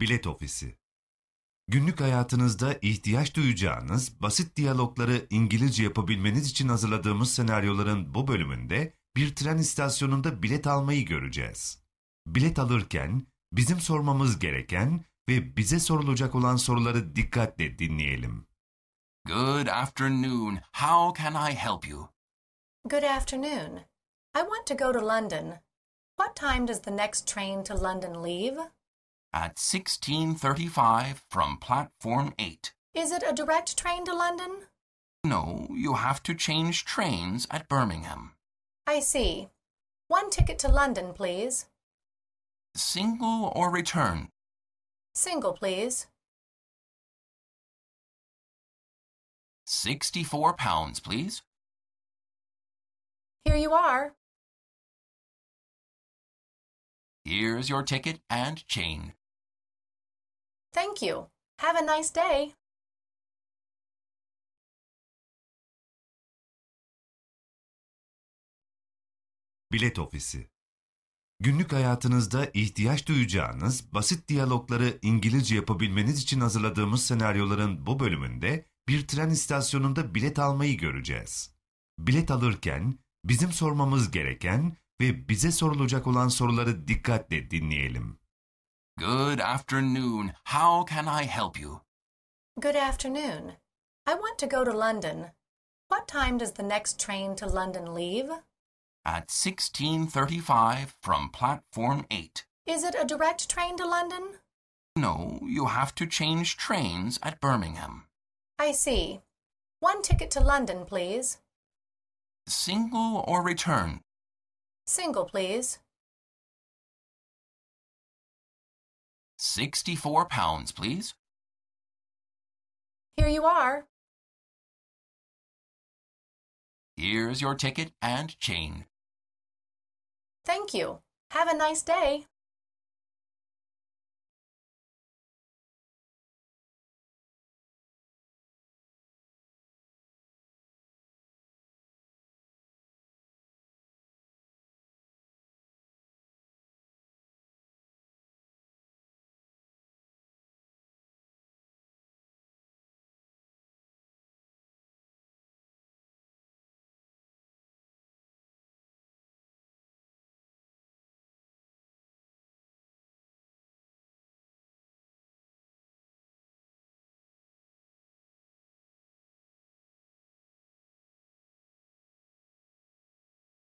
Bilet Ofisi Günlük hayatınızda ihtiyaç duyacağınız basit diyalogları İngilizce yapabilmeniz için hazırladığımız senaryoların bu bölümünde bir tren istasyonunda bilet almayı göreceğiz. Bilet alırken bizim sormamız gereken ve bize sorulacak olan soruları dikkatle dinleyelim. Good afternoon. How can I help you? Good afternoon. I want to go to London. What time does the next train to London leave? at 1635 from Platform 8. Is it a direct train to London? No, you have to change trains at Birmingham. I see. One ticket to London, please. Single or return? Single, please. Sixty-four pounds, please. Here you are. Here's your ticket and chain. Thank you. Have a nice day. Bilet Ofisi Günlük hayatınızda ihtiyaç duyacağınız basit diyalogları İngilizce yapabilmeniz için hazırladığımız senaryoların bu bölümünde bir tren istasyonunda bilet almayı göreceğiz. Bilet alırken bizim sormamız gereken ve bize sorulacak olan soruları dikkatle dinleyelim. Good afternoon. How can I help you? Good afternoon. I want to go to London. What time does the next train to London leave? At 16.35 from platform 8. Is it a direct train to London? No, you have to change trains at Birmingham. I see. One ticket to London, please. Single or return? Single, please. 64 pounds, please. Here you are. Here's your ticket and chain. Thank you. Have a nice day.